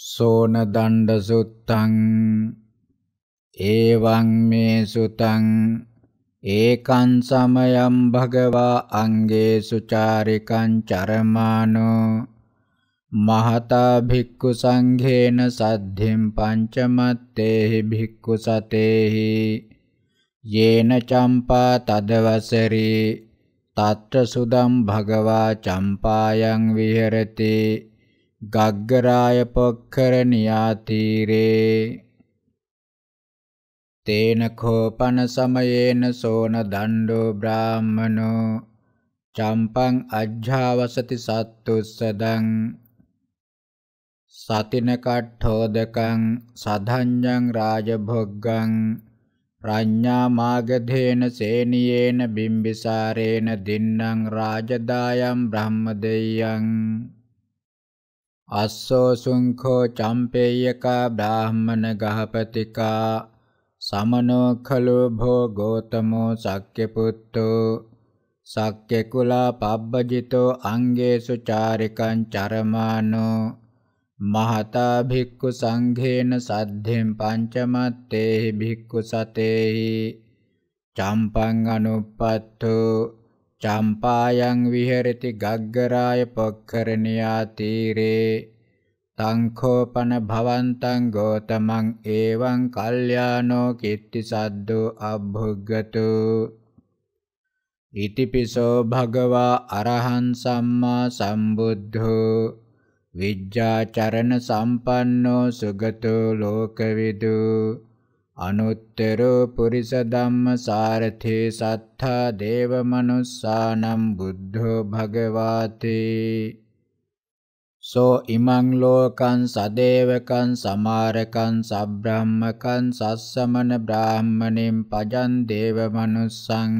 සෝන දණ්ඩ සුත්තං එවං මේ සුතං ඒකං සමයං භගවා අංගේ සුචාරිකං චරමානෝ මහතා භික්ඛු සංඝේන සද්ධිම් පංචමත්තේහි භික්ඛු සතේහි යේන චම්පා තදවසරි තත්ත සුදම් භගවා චම්පායන් විහෙරති ගග්ගරාය පොක්කරණියා තීරේ තේන කෝපන සමයේන සෝන දණ්ඩෝ බ්‍රාහමනෝ චම්පං අජ්ජාවසති සත්තුස්සදං සතින කට්ඨෝදකං සධඤ්ඤං රාජභොග්ගං ප්‍රඥා මාගධේන සේනියේන බිම්බිසාරේන දින්නම් රාජදායම් බ්‍රහ්මදෙය්‍යං අස්සෝ සුංඛෝ චම්පේයක බ්‍රාහ්මන ගහපතිකා සමනෝ khalo භෝ ගෝතමෝ සක්්‍ය පුත්තෝ සක්්‍ය කුලා පබ්බජිතෝ අංගේසු චාරිකං චරමානෝ මහතා භික්ඛු සංඝේන සද්ධෙන් පංචමත්තේහි භික්ඛු සතේහි චම්පං අනුප්පත්තෝ චම්පායන් විහෙරති ගග්ගරාය පොක්කරණියා තීරේ සංඛෝපන භවන්තං ගෝතමං ඒවං කල්යාණෝ කිත්ති සද්දෝ අභුග්ගතු ඉතිපිසෝ භගවා අරහං සම්මා සම්බුද්ධෝ විජ්ජාචරණ සම්පන්නෝ සුගතෝ ලෝකවිදු අනුත්තරෝ පුරිස ධම්ම සාරථේ සත්තා දේව මනුස්සානම් බුද්ධෝ භගවාතේ සෝ ඉමං ලෝකං සදේවකං සමාරකං සබ්‍රාහ්මකං සස්සමන බ්‍රාහ්මණෙන් පජන් දේව මනුස්සං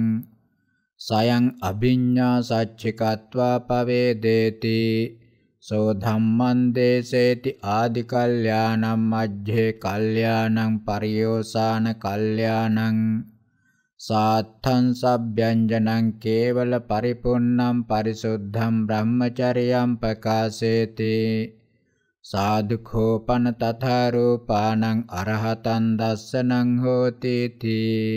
සයං අභිඤ්ඤා සච්චිකत्वा පවේදේති සෝ ධම්මං දේසේති ආදි කල්යාණං මජ්ජේ කල්යාණං පරියෝසాన කල්යාණං සාත්තං සබ්බ්‍යංජනං කේවල පරිපුන්නම් පරිසුද්ධම් බ්‍රහ්මචරියම් ප්‍රකාශේති සාදුඛෝපන තථා රූපානං අරහතං දස්සනං හෝති තී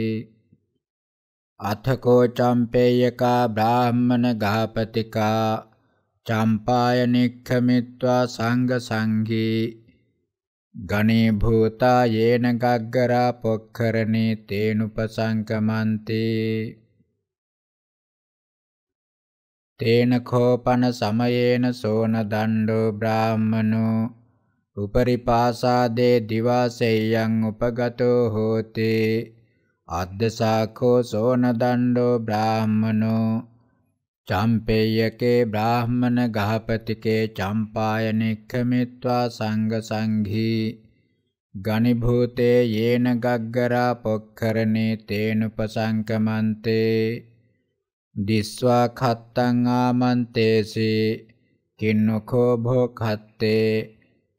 අථකෝ චම්පේයකා බ්‍රාහ්මන ගාපතිකා චම්පායනික්ඛමිත්වා සංඝ සංඝී ගණේ භූතා යේන ගග්ගරා පොක්කරණේ තේනුපසංකමන්තේ තේන කෝපන සමයේන සෝන දණ්ඩෝ බ්‍රාහ්මනෝ උපරිපාසාදේ දිවාසෙය්‍යං උපගතෝ හෝතේ අද්දසාඛෝ සෝන දණ්ඩෝ බ්‍රාහ්මනෝ චම්පේයකේ බ්‍රාහ්මණ ගහපතිකේ චම්පායනෙක්ඛමිත්වා සංඝ සංඝී ගනිභූතේ යේන ගග්ගරා පොක්කරණේ තේනුපසංකමන්තේ දිස්වා khත්තං ආමන්තේසේ කින්නකෝ භෝඛත්තේ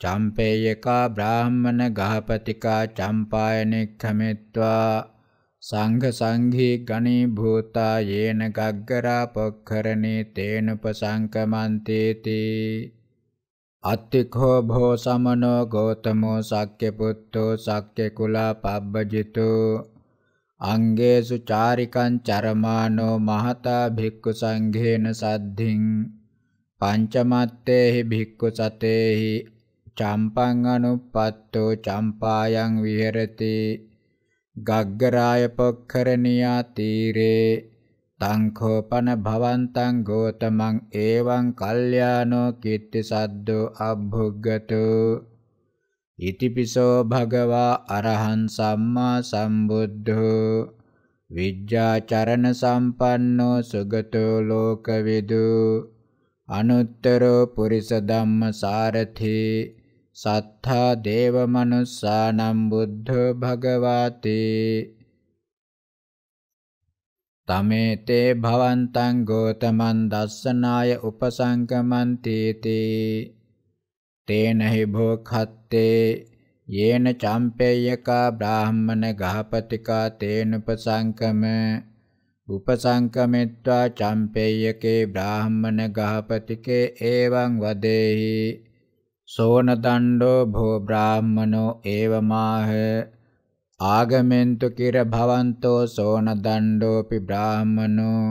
චම්පේයකා බ්‍රාහ්මණ ගහපතිකා චම්පායනෙක්ඛමිත්වා සංඝ සංඝී ගණී භූතා යේන ගග්ගරා පොක්ඛරණේ තේනුපසංකමන්තේති අත්තිඛෝ භෝ සමනෝ ගෝතමෝ සක්්‍ය පුත්තෝ සක්්‍ය කුලා පබ්බජිතෝ අංගේසු චාරිකං චරමානෝ මහතා භික්ඛු සංඝේන සද්ධින් පංචමත්තේහි භික්ඛු සතේහි චම්පං අනුපත්තෝ චම්පායන් විහෙරති ගග්ගරායපොක්කරණියා තීරේ තංඛෝපන භවන්තං ගෝතමං ඒවං කල්යාණෝ කීර්ති සද්දෝ අභුග්ගතු ඉතිපිසෝ භගවා අරහං සම්මා සම්බුද්ධෝ විජ්ජාචරණ සම්පන්නෝ සුගතෝ ලෝකවිදු අනුත්තරෝ පුරිස ධම්ම සාරථී සත්තා දේවමනුස්සානම් බුද්ධ භගවාතේ තමේ තේ භවන්තං ගෝතමන් දස්සනාය උපසංකමන්ති තේ තේන හි භෝඛත්තේ යේන චම්පේයකා බ්‍රාහ්මන ගහපතිකා තේන උපසංකම උපසංකමෙත්වා චම්පේයකේ බ්‍රාහ්මන ගහපතිකේ එවං වදේහි සෝනතණ්ඩෝ භෝ බ්‍රාහ්මනෝ ඒවමාහ ආගමෙන්තු කිර භවන්තෝ සෝනතණ්ඩෝපි බ්‍රාහ්මනෝ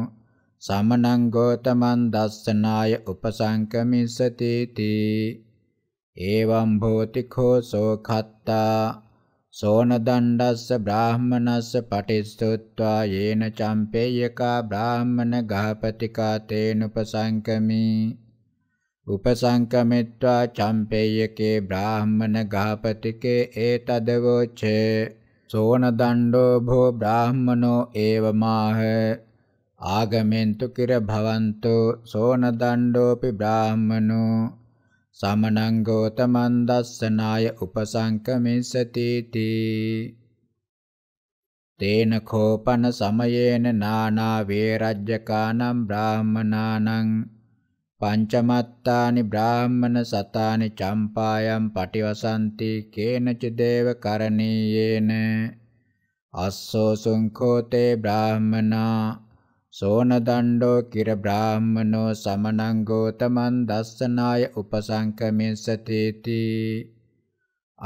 සමනං ගෝතමන් දස්සනාය උපසංකමිස්සති තී එවං භෝති khෝසෝ khත්තා සෝන දණ්ඩස්ස බ්‍රාහමනස්ස පටිස්සුත්වා යේන චම්පේයකා බ්‍රාහමන ගහපතිකා තේනුපසංකමී උපසංකමිත්වා චම්පේයකේ බ්‍රාහ්මණ ගාපතිකේ ඒතදවෝචේ සෝන දණ්ඩෝ භෝ බ්‍රාහ්මනෝ ඒවමාහ ආගමෙන්තු කිර භවන්තෝ සෝන දණ්ඩෝපි බ්‍රාහ්මනෝ සමනං ගෝතමන් දස්සනාය උපසංකමිස්සති තී තේන කෝපන සමයේන නානා වේරජ්‍යකානම් බ්‍රාහ්මනානං පංචමත්තානි බ්‍රාහ්මණ සතානි චම්පායම් පටිවසන්ති කේනච දේව කරණීයේන අස්සෝ සුංඛෝතේ බ්‍රාහ්මනා සෝන දණ්ඩෝ කිර බ්‍රාහ්මනෝ සමනං ගෝතමන් දස්සනාය උපසංකමිස්සතේති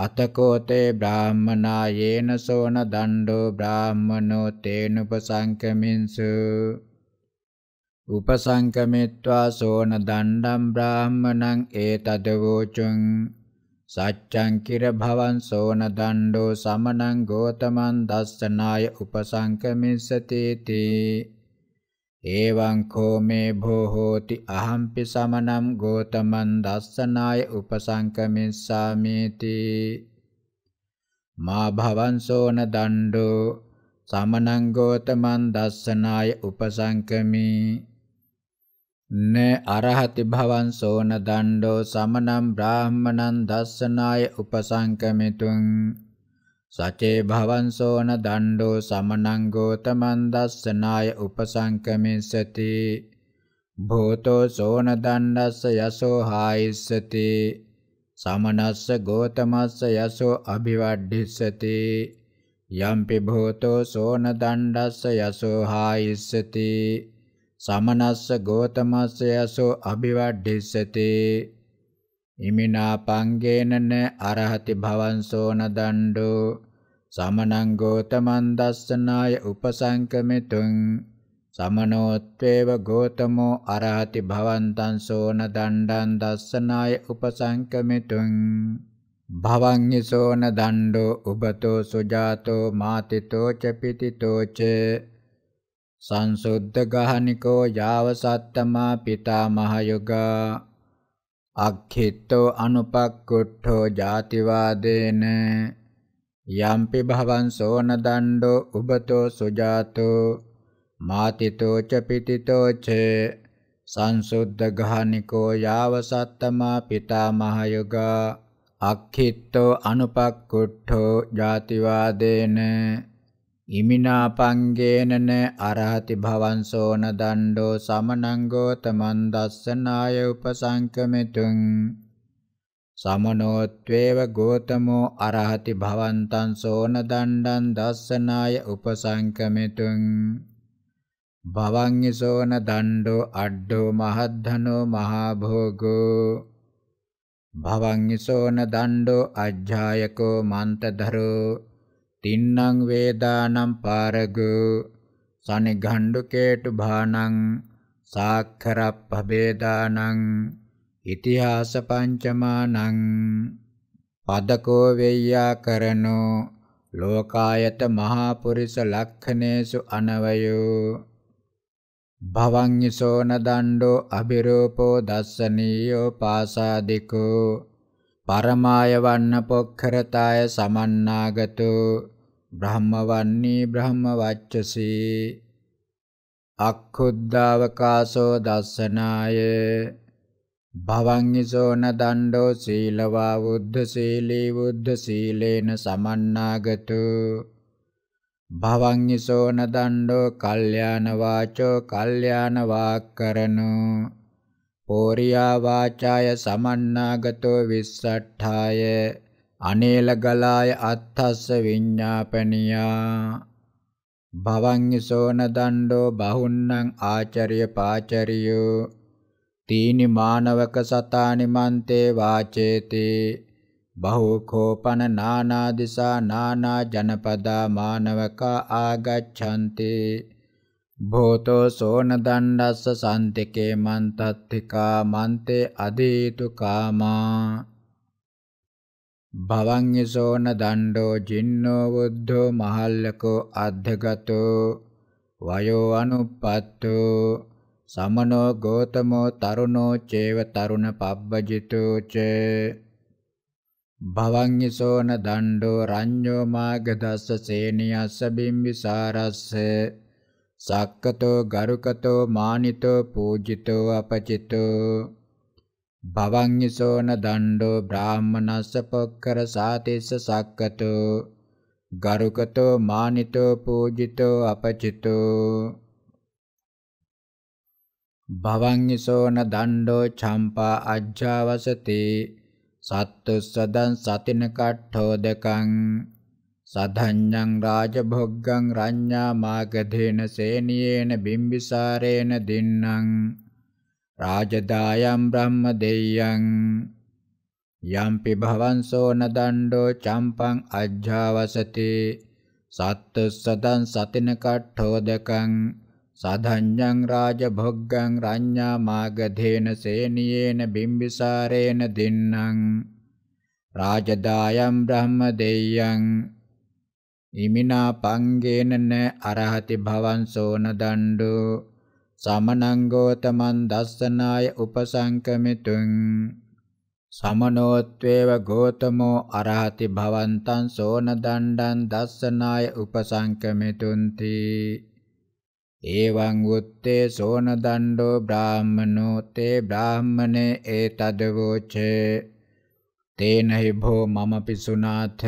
අතකෝතේ බ්‍රාහ්මනා යේන සෝන දණ්ඩෝ බ්‍රාහ්මනෝ තේනුපසංකමින්සු උපසංකමිත්වා සෝන දණ්ඩම් බ්‍රාහ්මණං ඒතද වූචුං සච්ඡං කිර භවං සෝන දණ්ඩෝ සමනං ගෝතමං දස්සනාය උපසංකමිස්සති තී එවං කෝ මේ භෝ හෝති අහම්පි සමනම් ගෝතමන් දස්සනාය උපසංකමිස්සාමේති මා භවංසෝන දණ්ඩෝ සමනං ගෝතමන් දස්සනාය උපසංකමී න අරහති භවං සෝන දණ්ඩෝ සමනම් බ්‍රාහ්මණං දස්සනාය උපසංකමිතුං සචේ භවං සෝන දණ්ඩෝ සමනං ගෝතමං දස්සනාය උපසංකමිස්සති භූතෝ සෝන දණ්ඩස්ස යසෝ හායිස්සති සමනස්ස ගෝතමස්ස යසෝ අභිවඩ්ඩිස්සති යම්පි භූතෝ සෝන දණ්ඩස්ස යසෝ හායිස්සති සමනස්ස ගෝතමස්ස යසෝ අභිවඩ්ඩිස්සතේ ඉමිනා පංගේනන අරහති භවන්සෝන දණ්ඩෝ සමනං ගෝතමන් දස්සනාය උපසංකමිතුං සමනෝත්වේව ගෝතමෝ අරහති භවන්තං සෝන දණ්ඩං දස්සනාය උපසංකමිතුං භවං හිසෝන දණ්ඩෝ උබතෝ සුජාතෝ මාතිතෝ ච පිතිතෝ ච සංසුද්ධ ගහනිකෝ යාව සත්තමා පිතාමහ යුගා අක්ඛිතෝ අනුපක්කුට්ඨෝ ජාතිවාදේන යම්පි භවං සෝන දණ්ඩෝ උබතෝ සුජාතෝ මාතිතෝ ච පිතිතෝ ච සංසුද්ධ ගහනිකෝ යාව සත්තමා පිතාමහ යුගා අක්ඛිතෝ අනුපක්කුට්ඨෝ ජාතිවාදේන ඉමිනා පංගේනන අරහති භවංසෝන දණ්ඩෝ සමනංගෝ තමන් දස්සනාය උපසංකමිතුං සමනෝත්වේව ගෝතමෝ අරහති භවන්තං සෝන දණ්ඩං දස්සනාය උපසංකමිතුං භවං සෝන දණ්ඩෝ අඩ්ඩෝ මහද්ධනෝ මහා භෝගෝ භවං සෝන දණ්ඩෝ අජ්ජායකෝ මන්තදරෝ තින්නං වේදානම් පාරගෝ සනිගණ්ඩුකේටු භානං සාක්ඛරප්පබේදානං ඉතිහාස පංචමානං පදකෝ වෙය්‍යා කරනෝ ලෝකායත මහා පුරිස ලක්ඛනේසු අනවයෝ භවං යසෝන දණ්ඩෝ අබිරූපෝ දස්සනීයෝ පාසාදිකෝ පරමාය වන්න පොක්ඛරතාය සමන්නාගතෝ බ්‍රහ්මවන්නේ බ්‍රහ්ම වච්චසි අක්ඛුද්දාවකාසෝ දස්සනාය භවංගිසෝන දණ්ඩෝ සීලවා වුද්ධ සීලී වුද්ධ සීලේන සමන්නාගතෝ භවංගිසෝන දණ්ඩෝ කල්යාණ වාචෝ කල්යාණ වාක්කරණෝ පෝරියා වාචාය සමන්නාගතෝ විස්සට්ඨාය අනේලගලාය අත්තස්ස විඤ්ඤාපනියා භවංසෝන දණ්ඩෝ බහුන්නං ආචර්ය පාචරියෝ තීනි මානවක සතානි මන්තේ වාචේති බහුකෝපන නානා දිසා නානා ජනපදා මානවක ආගච්ඡන්තේ භෝතෝ සෝන දණ්ඩස්ස සන්තිකේ මන්තත්තිකා මන්තේ අදීතු කාමා භවං යසෝන දණ්ඩෝ ජින්නෝ බුද්ධෝ මහල්ලකෝ අද්ධගතෝ වයෝ අනුපත්තෝ සමනෝ ගෝතමෝ තරුණෝ චේව තරුණ පබ්බජිතෝ ච භවං යසෝන දණ්ඩෝ රඤ්ඤෝ මාගදස්ස සේනියස්ස බිම්බිසාරස්සේ සක්කතෝ ගරුකතෝ මානිතෝ පූජිතෝ අපචිතෝ භවංයසෝන දණ්ඩෝ බ්‍රාහ්මනස්ස පොක්කර සාතිස්ස සක්කතෝ ගරුකතෝ මානිතෝ පූජිතෝ අපචිතෝ භවංයසෝන දණ්ඩෝ චම්පා අජ්ජාවසති සත්තුස්සදන් සතින කට්ඨෝදකං සධඤ්ඤං රාජභොග්ගං රඤ්ඤා මාගධේන සේනියේන බිම්බිසාරේන දින්නම් රාජදායම් බ්‍රහ්ම දෙය්‍යං යම්පි භවංසෝ නදණ්ඩෝ චම්පං අජ්ජාවසති සත්ත සදං සතින කට්ඨෝදකං සධඤ්ඤං රාජභොග්ගං රඤ්ඤා මාගධේන සේනියේන බිම්බිසාරේන දින්නම් රාජදායම් බ්‍රහ්ම දෙය්‍යං ඉමිනා පංගේන න අරහති භවං සෝන දණ්ඩු සමනංගෝතමන් දස්සනාය උපසංකමිතුං සමනෝත්වේව ගෝතමෝ අරහති භවන්තං සෝන දණ්ඩං දස්සනාය උපසංකමිතුන්ති ඒවං උත්තේ සෝන දණ්ඩෝ බ්‍රාහමනෝ තේ බ්‍රාහමනේ ඒතදවෝචේ තේනහි භෝ මම පිසුනාථ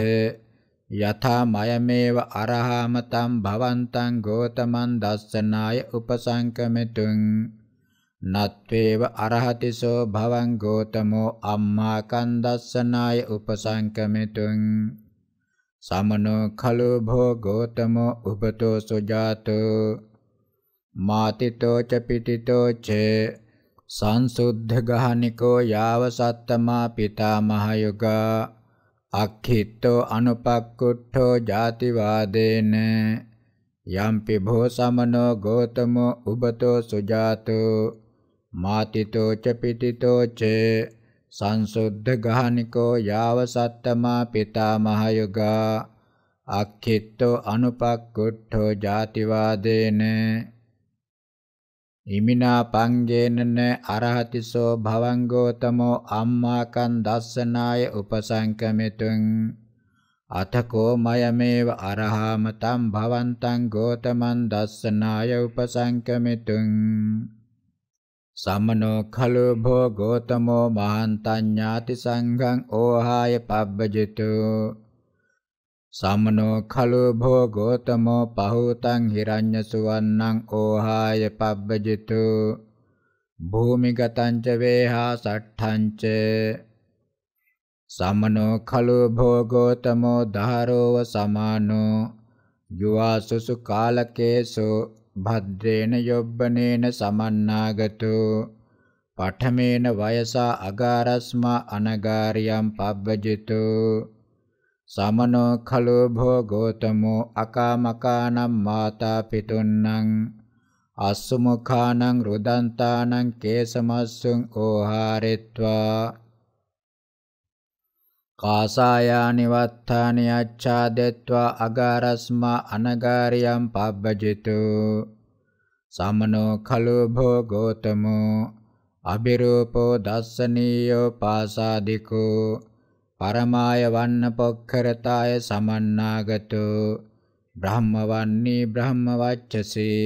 යථා මයමේව අරහමතම් භවන්තං ගෝතමන් දස්සනාය උපසංකමිතුං නත්වේව අරහතිසෝ භවං ගෝතමෝ අම්මා කන්දස්සනාය උපසංකමිතුං සමනෝ khalo භෝ ගෝතමෝ උපතෝ සුජාතෝ මාතිතෝ ච පිටිතෝ ච සංසුද්ධ ගහනිකෝ යාව සත්තමා පිතාමහ යුගා අක්ඛිට්ඨෝ අනුපක්කුට්ඨෝ ජාතිවාදේන යම්පි භෝ සමනෝ ගෝතමෝ උබතෝ සුජාතෝ මාතිතෝ ච පිටිතෝ ච සංසුද්ධ ගානිකෝ යාව සත්තමා පිතාමහ යුගා අක්ඛිට්ඨෝ අනුපක්කුට්ඨෝ ජාතිවාදේන ඉමිනා පංගේනන අරහතිසෝ භවංගෝතමෝ අම්මාකන් දස්සනාය උපසංකමිතුං අතකෝ මයමේව අරහාමතම් භවන්තං ගෝතමන් දස්සනාය උපසංකමිතුං සම්මනෝ khalo භෝ ගෝතමෝ මහන්තඤ්ඤාති සංඝං ඕහාය පබ්බජිතෝ සමනෝ khalo භෝගෝ තමෝ පහූතං හිරඤ්ඤ සුවන්නං ඕහාය පබ්බජිතු භූමිගතං ච වේහා සට්ඨං ච සමනෝ khalo භෝගෝ තමෝ ධාරෝව සමානෝ යුවාසුසු කාලකේසෝ භද්‍රේන යොබ්බනේන සමන්නාගතෝ පඨමේන වයසා අගාරස්මා අනගාරියම් පබ්බජිතෝ සමනෝ khalo භෝගෝතමෝ අකාමකානම් මාතා පිතුන්නම් අස්සුමුඛානං රුදන්තානං කේසමස්සුං ඕහාරෙත්වා කාසායානිවත්තානි අච්ඡාදෙත්වා අගාරස්මා අනගාරියම් පබ්බජිතු සමනෝ khalo භෝගෝතමෝ අබිරූපෝ දස්සනීයෝ පාසාදිකෝ පරමාය වන්නපොක්කරතාය සමන්නාගතෝ බ්‍රහ්මවන්නේ බ්‍රහ්මවච්චසේ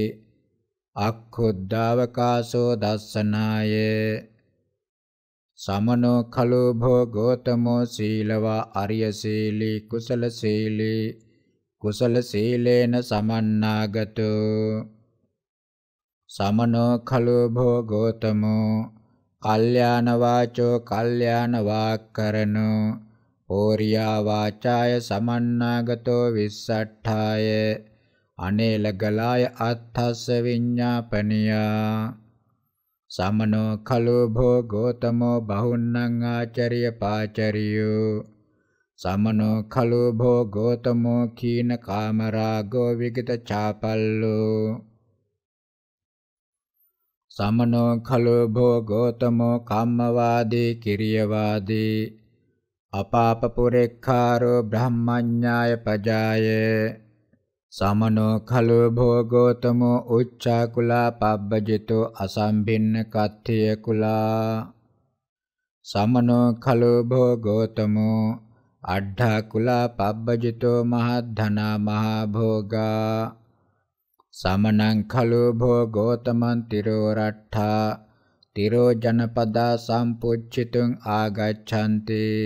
අක්ඛුද්ධාවකාශෝ දස්සනාය සමනෝ khalo භෝගෝතමෝ සීලවා අරිය සීලී කුසල සීලී කුසල සීලේන සමන්නාගතෝ සමනෝ khalo භෝගෝතමෝ කල්යාණ වාචෝ කල්යාණ වාක්කරණෝ ඕරියා වාචාය සමන්නාගතෝ විස්සට්ඨාය අනේලගලාය අත්ථස්ස විඤ්ඤාපනියා සමනෝ කලෝ භෝ ගෝතමෝ බහුන්නං ආචරිය පාචරියෝ සමනෝ කලෝ භෝ ගෝතමෝ කීන කාමරාගෝ විගත චාපල්ලෝ සමනෝ කලෝ භෝ ගෝතමෝ කම්මවාදී කිරියවාදී අපාපපුරෙක්ඛාරෝ බ්‍රහ්මඥාය පජාය සමනෝ khalo භෝගෝතමෝ උච්චා කුලා පබ්බජිතෝ අසම්භින්න කත්තිය කුලා සමනෝ khalo භෝගෝතමෝ අඩ්ඩා කුලා පබ්බජිතෝ මහද්ධනා මහා භෝගා සමනං khalo භෝගෝතමන් තිරෝ රට්ඨා තිරෝ ජනපදා සම්පුච්චිතුං ආගච්ඡන්තේ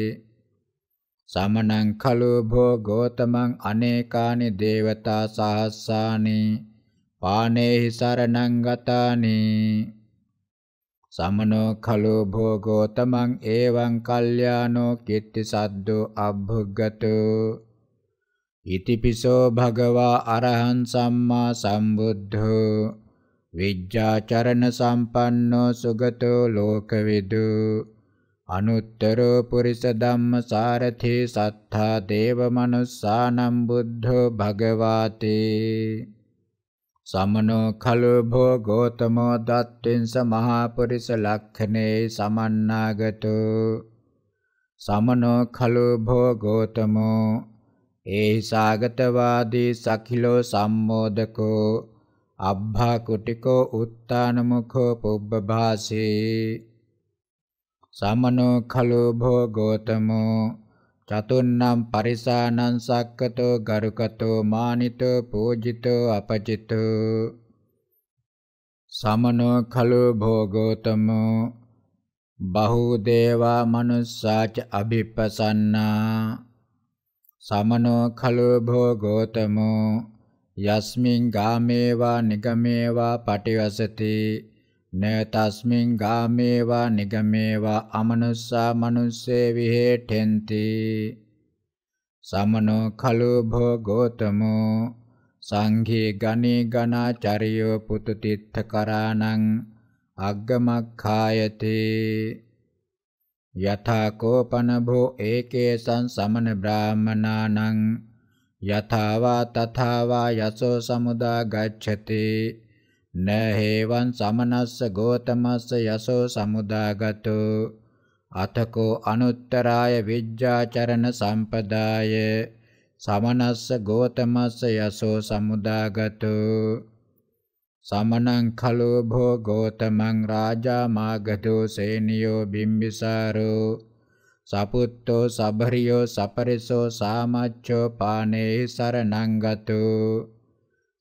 සමනං කලෝ භෝ ගෝතමං අනේකානි දේවතා සහස්සානි පානේහි සරණං ගතානි සමනෝ කලෝ භෝ ගෝතමං එවං කල්යාණෝ කිත්ති සද්දෝ අබ්භගතෝ ඉතිපිසෝ භගවා අරහං සම්මා සම්බුද්ධෝ විජ්ජාචරණ සම්පන්නෝ සුගතෝ ලෝකවිදු අනුත්තරෝ පුරිස ධම්ම සාරථේ සත්තා දේව මනුස්සානම් බුද්ධෝ භගවාතේ සමනෝ කලෝ භෝ ගෝතමෝ දත්තෙන්ස මහා පුරිස ලක්ඛනේ සමන්නාගතෝ සමනෝ කලෝ භෝ ගෝතමෝ ඒහි සාගතවාදී සකිලෝ සම්මෝදකෝ අබ්භා කුටිකෝ උත්තානමුඛෝ පුබ්බභාසේ සමනෝ khalo භෝගෝතමෝ චතුන්නම් පරිසානං සක්කතෝ ගරුකතෝ මානිතෝ පූජිතෝ අපචිතෝ සමනෝ khalo භෝගෝතමෝ බහූ දේවා මනුස්සාච අභිප්පසන්නා සමනෝ khalo භෝගෝතමෝ යස්මින් ගාමේවා නිගමේවා පටිවසති න තස්මින් ගාමේවා නිගමේවා අමනුස්සා මනුස්සේ විහෙඨෙන්ති සමනෝ khalo භෝගෝතමෝ සංඝේ ගනේ ගනාචරියෝ පුතු තිත්ථ කරාණං අග්ගමක්ඛායතේ යථා කෝපන භෝ ඒකේසං සමන බ්‍රාහමනානං යථාවා තථාවා යසෝ සමුදා ගච්ඡතේ න හේවං සමනස්ස ගෝතමස්ස යසෝ සමුදාගතු අතකෝ අනුත්තරාය විජ්ජාචරණ සම්පදාය සමනස්ස ගෝතමස්ස යසෝ සමුදාගතු සමනං කලෝ භෝ ගෝතමං රාජා මාගතෝ සේනියෝ බිම්බිසාරෝ සපුත්තෝ සබරියෝ සපරිසෝ සාමච්ඡෝ පානේ සරණං ගතෝ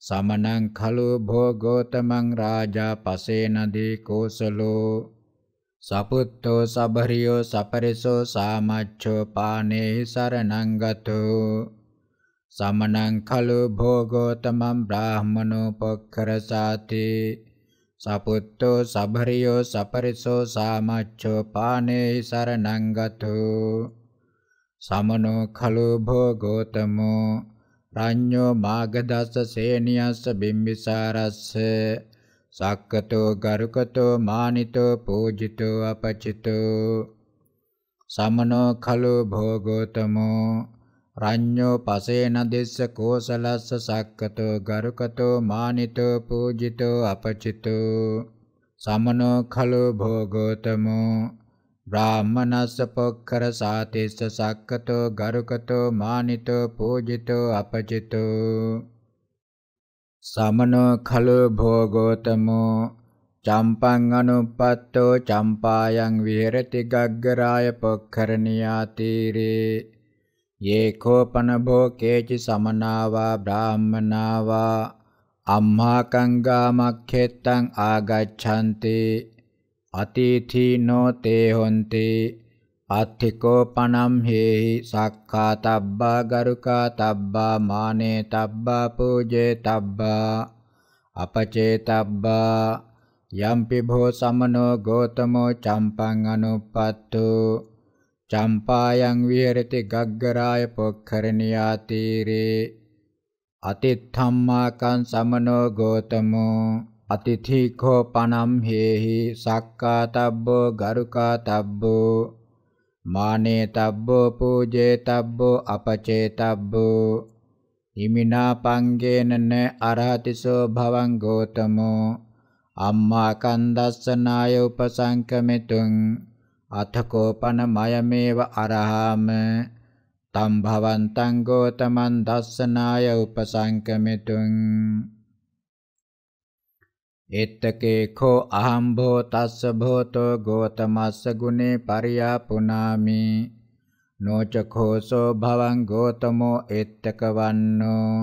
සමනං खलु භෝගෝතමං රාජා පසේනදී කෝසලෝ සපුත්තෝ සබරියෝ සපරිසෝ සාමච්ඡෝ පානේ සරණං ගතෝ සමනං खलु භෝගෝතමං බ්‍රාහමනෝ පොක්කරසාති සපුත්තෝ සබරියෝ සපරිසෝ සාමච්ඡෝ පානේ සරණං ගතෝ සමනෝ खलु භෝගෝතමෝ ප්‍රඥෝ මාගදස්ස සේනියස්ස බිම්බිසාරස්ස සක්කතෝ ගරුකතෝ මානිතෝ පූජිතෝ අපචිතෝ සමනෝ කලෝ භෝගෝතමෝ රඤ්ඤෝ පසේන දෙස්ස කෝසලස්ස සක්කතෝ ගරුකතෝ මානිතෝ පූජිතෝ අපචිතෝ සමනෝ කලෝ භෝගෝතමෝ බ්‍රාහ්මනස්ස පොක්කර සාතිස්ස සක්කතෝ ගරුකතෝ මානිතෝ පූජිතෝ අපචිතෝ සමනෝ khalo භෝගෝතමෝ චම්පං අනුපත්තෝ චම්පායන් විහෙරති ගග්ගරාය පොක්කරණියා තීරේ යේකෝපන භෝ කේචි සමනාවා බ්‍රාහ්මනාවා අම්හා කංගාමක්ඛෙත්තං ආගච්ඡන්තේ අතීතිනෝ තේ හොන්ති අත්තිකෝ පනම් හේහි සක්ඛා තබ්බා ගරුකා තබ්බා මානේ තබ්බා පූජේ තබ්බා අපචේ තබ්බා යම්පි භෝ සමනෝ ගෝතමෝ චම්පං අනුපත්තු චම්පායන් විහෙරති ගග්ගරාය පොක්ඛරණියා තීරේ අතිත්තම්මාකං සමනෝ ගෝතමෝ අතිථීකෝ පනම් හේහි සක්කාතබ්බෝ ගරුකාතබ්බෝ මානේතබ්බෝ පූජේතබ්බෝ අපචේතබ්බෝ හිමිනා පංගේනන අරහතිසෝ භවං ගෝතමෝ අම්මා කන්දස්සනාය උපසංකමිතුං අතකෝපන මයමේව අරහාම තම් භවන්තං ගෝතමන් දස්සනාය උපසංකමිතුං එත්තකේඛෝ අහම් භෝ තස්ස භෝතෝ ගෝතමස්ස ගුනේ පරියාපුනාමි නෝචඛෝසෝ භවං ගෝතමෝ එත්තකවන්නෝ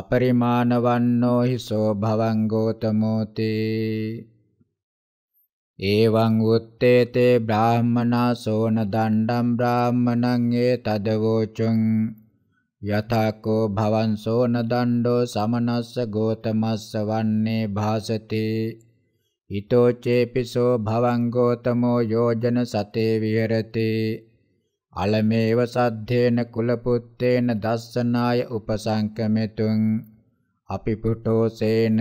අපරිමාණවන්නෝ හිසෝ භවං ගෝතමෝති එවං උත්තේතේ බ්‍රාහමනා සෝන දණ්ඩම් බ්‍රාහමණං ඒ තදවෝචං යථාකෝ භවංසෝ නදණ්ඩෝ සමනස්ස ගෝතමස්ස වන්නේ භාසති හිතෝ චේපිසෝ භවං ගෝතමෝ යෝජන සතේ විහෙරති අලමේව සද්ධේන කුලපුත්තේන දස්සනාය උපසංකමෙතුං අපි පුටෝ සේන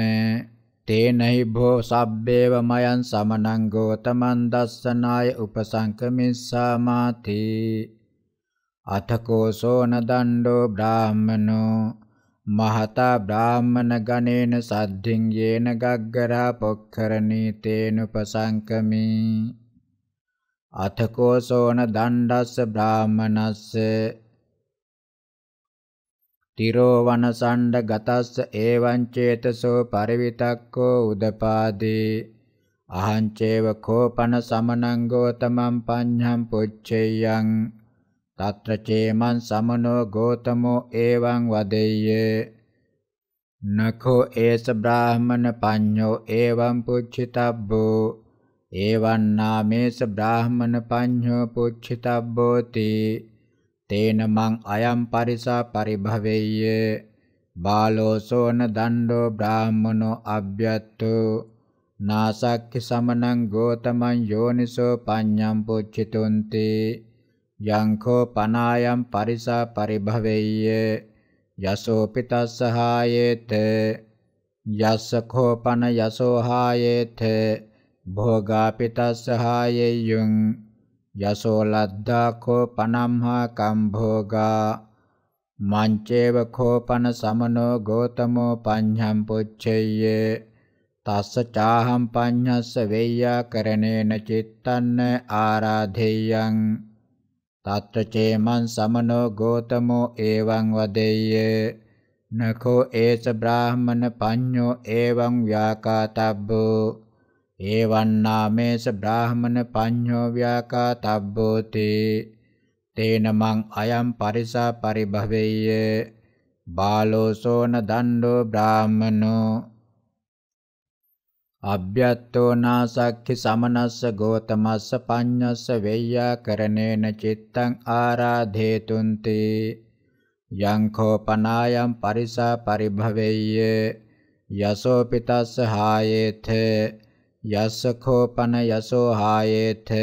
තේනහි භෝ සබ්බේව මයන් සමනං ගෝතමන් දස්සනාය උපසංකමිස්සාමාති අතකෝ සෝන දණ්ඩෝ බ්‍රාහමනෝ මහතා බ්‍රාහමන ගණේන සද්ධින් යේන ගග්ගරා පොක්කරණී තේනුපසංකමි අතකෝ සෝන දණ්ඩස්ස බ්‍රාහමනස්ස තිරෝ වනසණ්ඩ ගතස්ස ඒවං චේතසෝ පරිවිතක්කෝ උදපාදී අහං චේව කෝපන සමනං ගෝතමං පඤ්ඤං පුච්චේයං తత్ర చేమన్ సమనో గోతమో ఏవం వదయ్యే నఖో ఏస బ్రాహ్మణ పඤ్ఞో ఏవం పుచ్చితబ్బో ఏవం నామేస బ్రాహ్మణ పඤ్ఞో పుచ్చితబ్బోతి తేన మం అయం పరిస పరిభవయ్యే బాలోసోన దండో బ్రాహ్మణో అభ్యత్తు నాసక్కి సమనం గోతమం యోనిసో పඤ్ఞం పుచ్చితుంతి යංකෝ පනායම් පරිසා පරිභවෙය්‍ය යසෝ පිතස්සහායේත යස්සඛෝ පන යසෝ හායේත භෝගා පිතස්සහායෙය්‍යං යසෝ ලද්දාඛෝ පනම්හා කම්භෝගා මංචේව කෝපන සමනෝ ගෝතමෝ පඤ්ඤම් පුච්චෙය්‍ය තස්ස චාහම් පඤ්ඤස්ස වෙය්‍යා කරණේන චිත්තන්න ආරාධෙයං తత్ర చేమన్ సమనో గోతమో ఏవం వదేయ నఖో ఏచ బ్రాహ్మణ పඤ్ఞో ఏవం వ్యాకాతబ్బు ఏవన్నామేష బ్రాహ్మణ పඤ్ఞో వ్యాకాతబ్బోతి తేన మం అయం పరిసా పరిభవేయ బాలోసోన దండో బ్రాహ్మణో අභ්‍යත්තෝ නාසක්ඛි සමනස්ස ගෝතමස්ස පඤ්ඤස්ස වෙය්‍යාකරණේන චිත්තං ආරාධේතුන්ති යං කෝපනායම් පරිසා පරිභවෙය්‍ය යසෝපිතස්ස හායේත යස්ස කෝපන යසෝ හායේත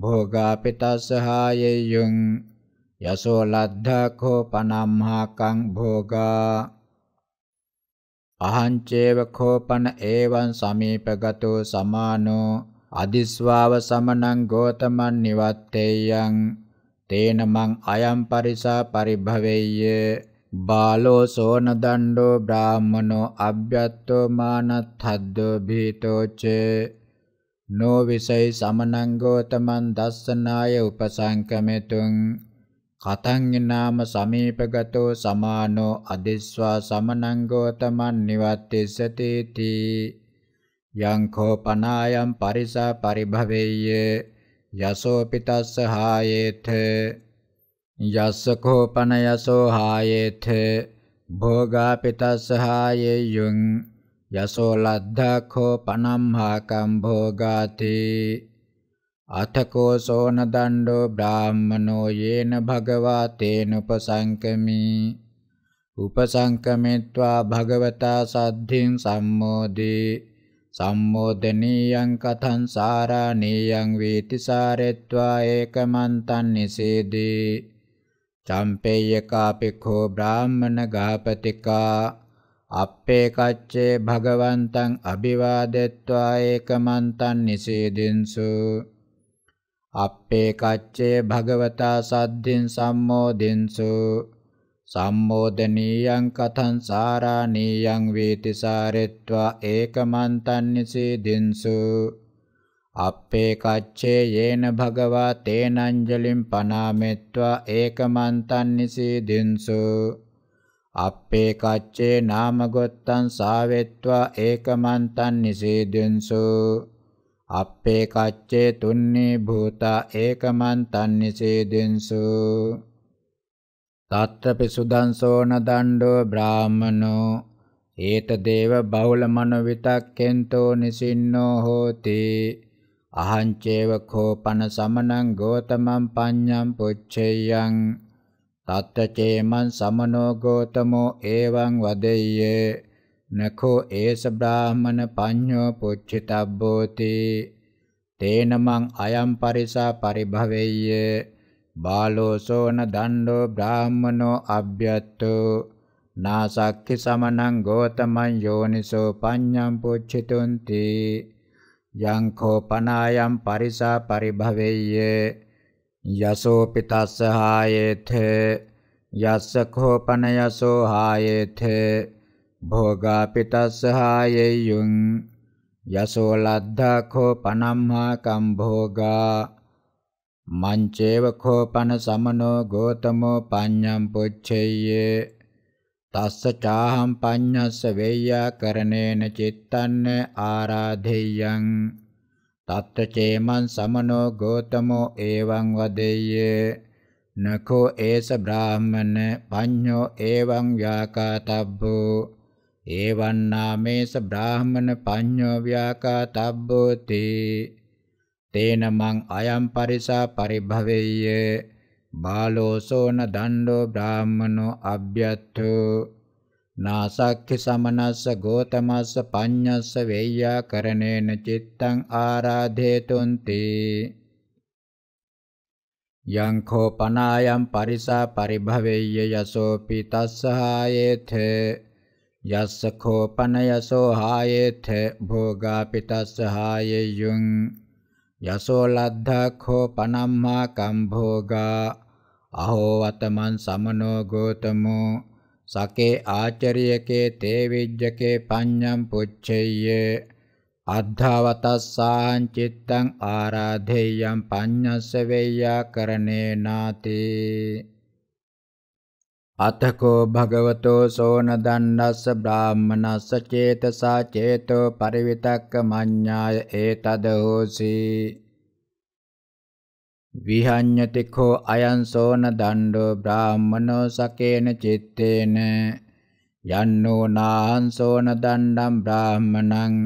භෝගාපිතස්ස හායෙය්‍යං යසෝ ලද්ධා කෝපනම්හාකං භෝගා අහංචේව කෝපන ඒවං සමීපගතෝ සමානෝ අදිස්වාව සමනං ගෝතමන් නිවත්තේයං තේන මං අයම් පරිසා පරිභවෙය්‍ය බාලෝ සෝන දණ්ඩෝ බ්‍රාහමනෝ අබ්බ්‍යත්තෝ මානත්ථද්දෝ භීතෝච නෝ විසයි සමනං ගෝතමන් දස්සනාය උපසංකමෙතුං කතං සමීපගතෝ සමානෝ අදිස්වා සමනංගෝ තමන් නිවත්තිසතේති යං කෝපනායම් පරිසා පරිභවෙය්‍ය යසෝ පිතස්ස හායේත යස්ස කෝපන යසෝ හායේත භෝගා පිතස්ස හායේයුං යසෝ ලද්ධා කෝපනම් හාකම් භෝගාති අතකෝ සෝන දණ්ඩෝ බ්‍රාහ්මනෝ යේන භගවා තේනුපසංකමි උපසංකමෙත්වා භගවතා සද්ධින් සම්මෝදේ සම්මෝදනීයං කතං සාරාණීයං වේති සාරෙත්වා ඒකමන්තං නිසේදී චම්පේය කාපිකෝ බ්‍රාහ්මන ගාපතිකා අප්පේ කච්චේ භගවන්තං අභිවාදෙත්වා ඒකමන්තං නිසේදින්සු අප්පේ කච්චේ භගවතා සද්ධින් සම්මෝදින්සු සම්මෝදනීයං කතං සාරාණීයං වේති සාරෙත්වා ඒකමන්තං නිසීදින්සු අප්පේ කච්චේ යේන භගවා තේනංජලින් පනාමෙත්වා ඒකමන්තං නිසීදින්සු අප්පේ කච්චේ නාමගොත්තං සාවෙත්වා ඒකමන්තං නිසීදින්සු අප්පේ කච්චේ තුන්නේ භූතා ඒකමන් තන්නිසේදෙන්සු තත්ත්‍රපි සුදංසෝන දණ්ඩෝ බ්‍රාහමනෝ ඒත දේව බහුල මනවිතක්කෙන්තෝ නිසින්නෝ හෝති අහං චේව කෝපන සමනං ගෝතමං පඤ්ඤං පුච්චේයං තත්ත චේමන් සමනෝ ගෝතමෝ එවං වදෙය්‍යේ නඛෝ ඒස බ්‍රාහමන පඤ්ඤෝ පුච්චිතබ්බෝති තේන මං අයම් පරිසා පරිභවෙය්‍ය බාලෝසෝන දණ්ඩෝ බ්‍රාහමනෝ අබ්බ්‍යත්තෝ නාසක්ඛි සමනං ගෝතමං යෝනිසෝ පඤ්ඤං පුච්චිතුන්ති යං කෝපනායම් පරිසා පරිභවෙය්‍ය යසෝපි තස්ස හායේත යස්ස කෝපන යසෝ හායේත භෝගාපිටස්සහායෙයුං යසෝ ලද්ධඛෝ පනම්හා කම්භෝගා මංචේව කෝපන සමනෝ ගෝතමෝ පඤ්ඤම් පුච්චෙය්‍යේ තස්ස චාහම් පඤ්ඤස්ස වේය්‍යා කරණේන චිත්තන්න ආරාධෙය්‍යං තත්ත චේමන් සමනෝ ගෝතමෝ එවං වදෙය්‍යේ නකෝ ඒස බ්‍රාහමන පඤ්ඤෝ එවං ව්‍යාකාතබ්බෝ ඒවන්නාමේස බ්‍රාහමන පඤ්ඤෝ ව්‍යාකාතබ්බෝති තේන මං අයම් පරිසා පරිභවෙය්‍ය බාලෝසෝන දණ්ඩෝ බ්‍රාහමනෝ අබ්යත්ථෝ නාසක්ඛි සමනස්ස ගෝතමස්ස පඤ්ඤස්ස වේය්‍යා කරණේන චිත්තං ආරාධේතුන්ති යං කෝ පනායම් පරිසා පරිභවෙය්‍ය යසෝපි තස්සහායේතේ යස්ස කෝපනයසෝ හායේත භෝගාපිතස්ස හායෙයුං යසෝ ලද්ධඛෝ පනම්මා කම්භෝගා අහෝ වතමන් සමනෝ ගෝතමෝ සකේ ආචරියකේ තේ විජ්ජකේ පඤ්ඤම් පුච්චෙය්‍ය අද්ධවතස්සාං චිත්තං ආරාධේයම් පඤ්ඤස්ස වේයා කරණේ නාතේ අතකෝ භගවතෝ සෝන දණ්ඩස්ස බ්‍රාහ්මනස්ස චේතසා චේතෝ පරිවිතක්ක මඤ්ඤාය ඒතද හෝසි විහඤ්ඤති කෝ අයං සෝන දණ්ඩෝ බ්‍රාහ්මනෝ සකේන චitteන යන්නෝ නාං සෝන දණ්ඩම් බ්‍රාහ්මණං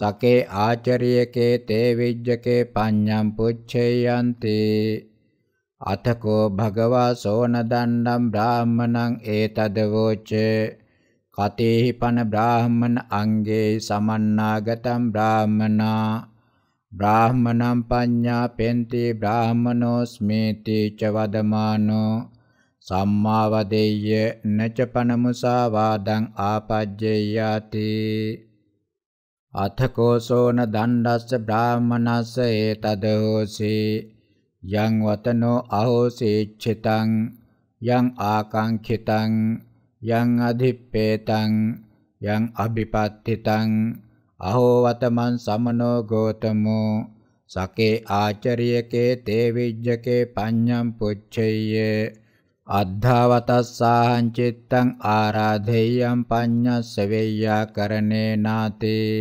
සකේ ආචරියකේ තේ විජ්ජකේ පඤ්ඤම් පුච්ඡේයන්තේ අතකෝ භගවා සෝන දණ්ඩම් බ්‍රාහමණං ඒතදවෝච කතේහි පන බ්‍රාහමණ අංගේ සමන්නාගතම් බ්‍රාහමනා බ්‍රාහමණං පඤ්ඤා පෙන්ති බ්‍රාහමනෝ ස්මේති ච වදමානෝ සම්මා වදෙය්‍ය නච පනමුසා වාදං ආපජ්ජේයාති අතකෝ සෝන දණ්ඩස්ස බ්‍රාහමනස්ස ඒතදෝසී යං වතනෝ අහෝසේච්ඡතං යං ආකාංඛිතං යං අධිප්පේතං යං අභිපත්තිතං අහෝ වතමන් සමනෝ ගෝතමෝ සකේ ආචරියකේ තේ විජ්ජකේ පඤ්ඤම් පුච්චෙය්‍ය අද්ධාවතස්සාහං චිත්තං ආරාධේයම් පඤ්ඤස්ස වෙය්‍යා කරණේ නාතේ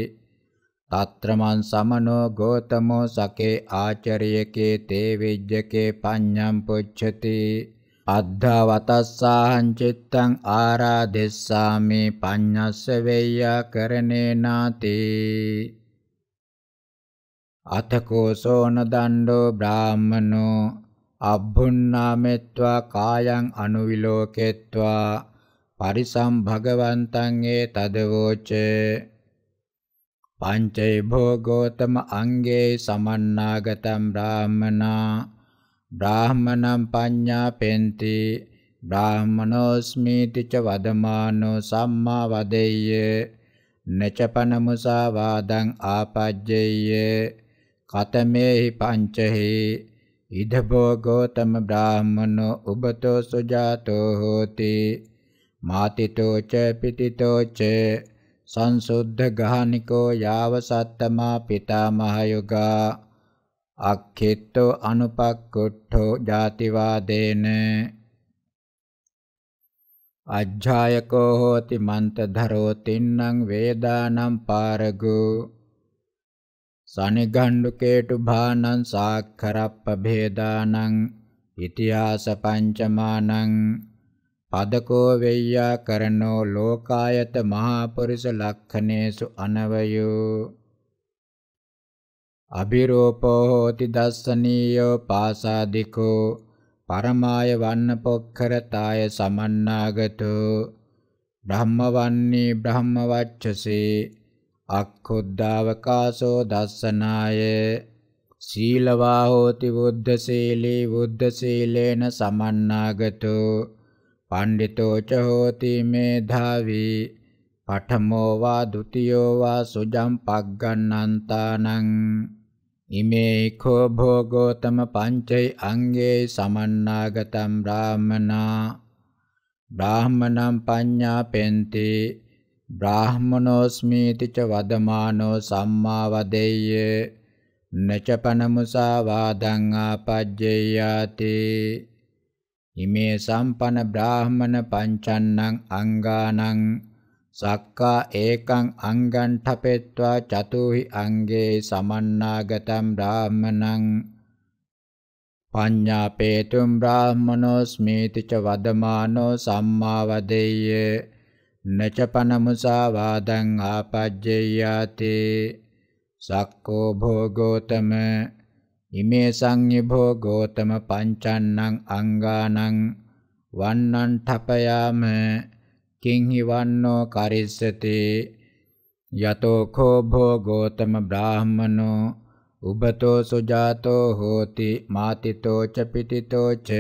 తత్రమం సమనో గోతమో సఖే ఆచర్యకే తే విద్యకే పඤ්ඤం పుచ్చతి අද්ධවතස්සාහං චිත්තං ආරාදිස්සාමි පඤ්ඤස්ස වෙය්‍යාකරණේ නාති අතකෝසෝන දණ්ඩෝ බ්‍රාහ්මනෝ අබ්බුන්නාමෙත්වා කායං අනුවිලෝකෙත්වා පරිසම් භගවන්තං ඒ තදවෝචේ පංචේ භෝගෝතම අංගේ සමන්නාගතම් බ්‍රාහමනා බ්‍රාහමණං පඤ්ඤා පෙන්ති බ්‍රාහමනෝස්මීති ච වදමානෝ සම්මා වදෙය්‍ය නචපනමුසාවාදං ආපජ්ජෙය්‍ය කතමේහි පංචහි ඉද භෝගෝතම බ්‍රාහමනෝ උබතෝ සුජාතෝ හෝති මාතිතෝ ච පිතිතෝ ච සංසුද්ධ ගානිකෝ යාව සත්තමා පිතාමහයුගා අක්ඛිට්ඨෝ අනුපක්කුට්ඨෝ ජාතිවාදේන අජ්ජායකෝ හෝති මන්ත ධරෝ තින්නම් වේදානම් පාරගු සනිගණ්ඩුකේටු භානං සාක්කරප්ප භේදානං ඉතිහාස පංචමානං අදකෝ වෙය්‍යා කරනෝ ලෝකායත මහපුරුෂ ලක්ඛනේසු අනවයෝ අබිරෝපෝ හෝති දස්සනීයෝ පාසාදිකෝ පරමාය වන්න පොක්කරතාය සමන්නාගතෝ බ්‍රහ්මවන්නේ බ්‍රහ්මවච්චසේ අක්ඛොද්දාවකාසෝ දස්සනාය සීලවා හෝති බුද්ධ සීලේ බුද්ධ සීලේන සමන්නාගතෝ පණ්ඩිතෝ ච හෝති මේධාවී පඨමෝ වා ဒ ුතියෝ වා සුජම් පග්ගන්නන්තානං ඉමේ කෝ භෝගෝ තම පංචෛ අංගේ සමන්නාගතම් බ්‍රාහමනා බ්‍රාහමණං පඤ්ඤා පෙන්ති බ්‍රාහමනෝස්මීති ච වදමානෝ සම්මා වදෙය්‍ය නච පනමුසා වාදං ආපජ්ජයාතේ ඉමේ සම්පන බ්‍රාහමන පංචන්නං අංගානං සක්කා ඒකං අංගං ඨපෙත්වා චතුහි අංගේ සමන්නාගතම් බ්‍රාහමනං පඤ්ඤාපේතුම් බ්‍රාහමනෝස්මේති ච වදමානෝ සම්මා වදෙය්‍ය නච පනමුසාවාදං ආපජ්ජේයාතේ සක්කෝ භෝගෝතම ඉමේ සංඤිභෝ ගෝතම පංචන්නං අංගානං වන්නං ඨපයාම කිංහි වන්නෝ කරිස්සති යතෝ කෝ භෝ ගෝතම බ්‍රාහමනෝ උබතෝ සුජාතෝ හෝති මාතිතෝ ච පිටිතෝ ච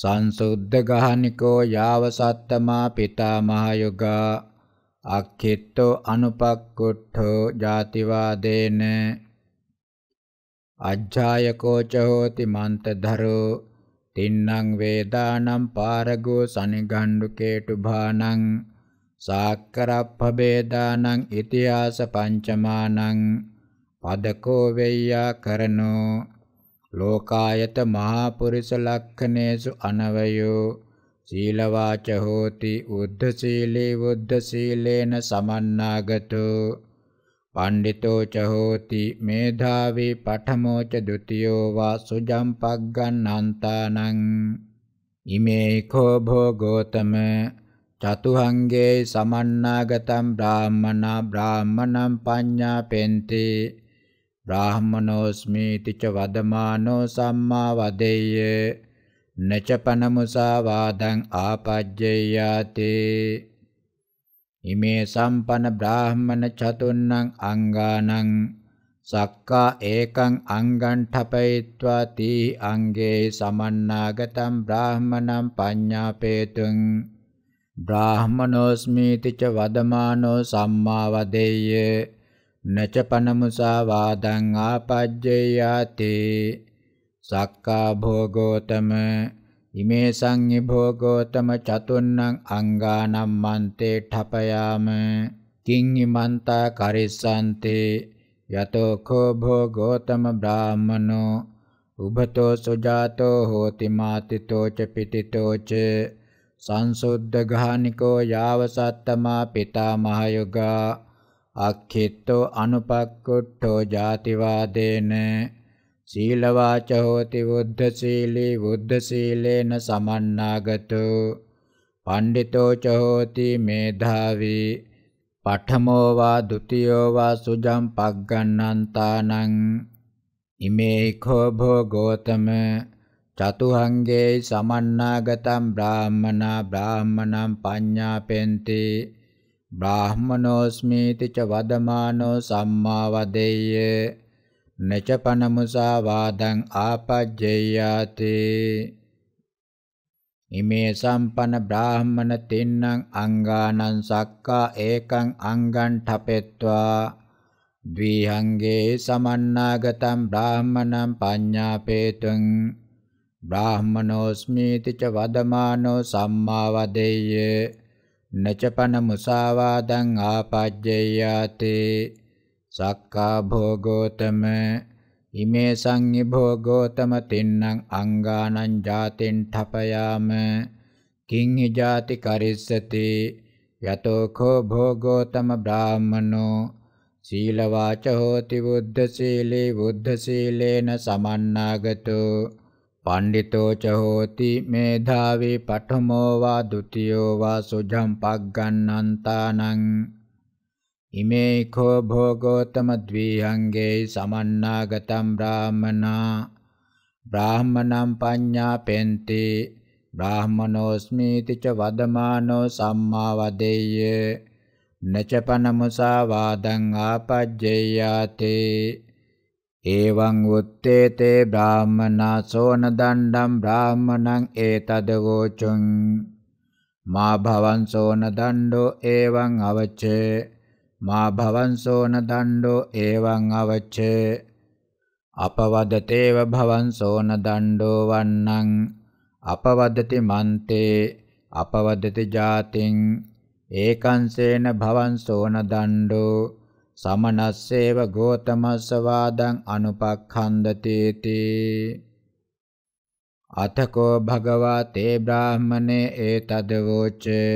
සංසුද්ධ ගහනිකෝ යාව සත්තමා පිතාමහ යෝගා අක්ඛිත්තෝ අනුපක්කුට්ඨෝ ජාතිවාදේන අජ්ජායකෝච හෝති මන්තධරෝ තින්නම් වේදානම් පාරගෝ සනිගණ්ඩු කේටු භානං සාක්කරප්පබේදානං ඉතිහාස පංචමානං පදකෝ වෙය්‍යා කරනෝ ලෝකායත මහා පුරිස ලක්ඛනේසු අනවයෝ සීලවාච හෝති උද්ධ සීලේ උද්ධ සීලේන සමන්නාගතෝ පණ්ඩිතෝ ච හෝති මේධාවී පඨමෝ ච ဒ ුතියෝ වා සුජම් පග්ගන්නන්තානං ඉමේ කෝ භෝගෝතම චතුහංගේ සමන්නාගතම් බ්‍රාහ්මනා බ්‍රාහ්මණං පඤ්ඤා පෙන්ති බ්‍රාහ්මනෝස්මීති ච වදමානෝ සම්මා වදෙය්‍ය නච පනමුසා වාදං ආපජ්ජයාතේ ඉමේ සම්පන බ්‍රාහ්මන චතුන්නං අංගානං සක්කා ඒකං අංගං ඨපයිत्वा තී අංගේ සමන්නාගතම් බ්‍රාහ්මණං පඤ්ඤාපේතුං බ්‍රාහ්මනෝස්මීති ච වදමානෝ සම්මා වදෙය්‍ය නච පනමුසා වාදං ආපජ්ජයාති සක්කා භෝගෝතම ඉමේ සංඤිභෝ ගෝතම චතුන්නං අංගානම් මන්තේ ඨපයාම කිං ඉමන්තා කරිස්සන්තේ යතෝ කෝ භෝ ගෝතම බ්‍රාහමනෝ උභතෝ සුජාතෝ හෝති මාතිතෝ ච පිතිතෝ ච සංසුද්ධ ගානිකෝ යාව සත්තමා පිතා මහයුගා අක්ඛිතෝ අනුපක්කුට්ඨෝ ජාතිවාදේන සීලවාච හෝති බුද්ධ සීලී බුද්ධ සීලේන සමන්නාගතෝ පණ්ඩිතෝ ච හෝති මේධාවි පඨමෝ වා ဒ ුතියෝ වා සුජම් පග්ගන්නන්තානං ඉමේ කෝ භෝගෝතම චතුහංගේ සමන්නාගතම් බ්‍රාහ්මනා බ්‍රාහ්මණං පඤ්ඤාපෙන්ති බ්‍රාහ්මනෝස්මීති ච වදමානෝ සම්මා වදෙය්‍ය නච පනමුසාවාදං ආපජ්ජයාති ඉමේ සම්පන බ්‍රාහ්මණ තින්නං අංගානං සක්කා ඒකං අංගං ඨපෙත්වා ද්විහංගේ සමන්නාගතං බ්‍රාහ්මණං පඤ්ඤාපේතුං බ්‍රාහ්මනෝස්මීති ච වදමානෝ සම්මා වදෙය්‍ය නච පනමුසාවාදං ආපජ්ජයාති සක්කා භෝගෝතම ඉමේ සංඤි භෝගෝතම තින්නම් අංගානං ජාතින් ඨපයාම කිං හි ජාති කරිස්සති යතෝ කෝ භෝගෝතම බ්‍රාහමනෝ සීලවාච හෝති බුද්ධ සීලේ බුද්ධ සීලේන සමන්නාගතෝ පණ්ඩිතෝ ච හෝති මේධාවී පඨමෝ වා ဒ උතියෝ වා සුජම් පග්ගන්නන්තානං ඉමේ කෝ භෝගෝතම ද්විහංගේ සමන්නාගතම් බ්‍රාහමනා බ්‍රාහමනම් පඤ්ඤා පෙන්ති බ්‍රාහමනෝස්මීති ච වදමානෝ සම්මා වදෙය්‍ය නචපනමසා වාදං ආපජ්ජයාතේ එවං උත්තේ තේ බ්‍රාහමනා සෝන දණ්ඩම් බ්‍රාහමණං ඒතද වෝචුං මා භවං සෝන දණ්ඩෝ එවං අවචේ මා භවංසෝන දණ්ඩෝ එවං අවච්ච අපවදතේව භවංසෝන දණ්ඩෝ වන්නං අපවදති මන්තේ අපවදති ජාතින් ඒකංසේන භවංසෝන දණ්ඩෝ සමනස්සේව ගෝතමස්ස වාදං අනුපක්ඛන්දතේති අතකෝ භගවා තේ බ්‍රාහමනේ ඒතදවෝචේ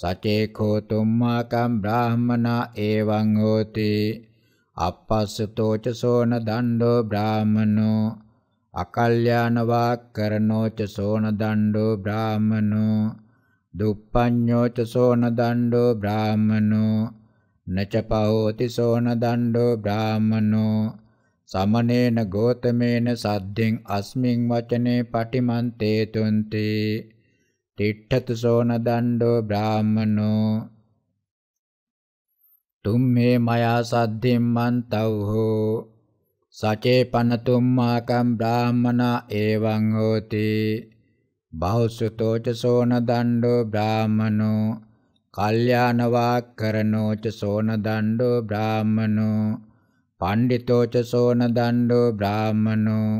සචේකෝ තුම්මාකම් බ්‍රාහමනා එවං හෝති අපස්සතෝච සෝන දණ්ඩෝ බ්‍රාහමනෝ අකල්‍යාණ වාක්කරණෝච සෝන දණ්ඩෝ බ්‍රාහමනෝ දුප්පඤ්ඤෝච සෝන දණ්ඩෝ බ්‍රාහමනෝ නච පහෝති සෝන දණ්ඩෝ බ්‍රාහමනෝ සමනේන ගෝතමේන සද්දෙන් අස්මින් වචනේ පටිමන්තේ තුන්තේ තිට්ඨතු සෝන දණ්ඩෝ බ්‍රාහමනෝ තුම්මේ මයා සද්ධිම්මන් තව්හෝ සචේපන තුම්මාකම් බ්‍රාහමනා එවං හෝති බෞසුතෝච සෝන දණ්ඩෝ බ්‍රාහමනෝ කල්යාණ වාක්කරණෝච සෝන දණ්ඩෝ බ්‍රාහමනෝ පණ්ඩිතෝච සෝන දණ්ඩෝ බ්‍රාහමනෝ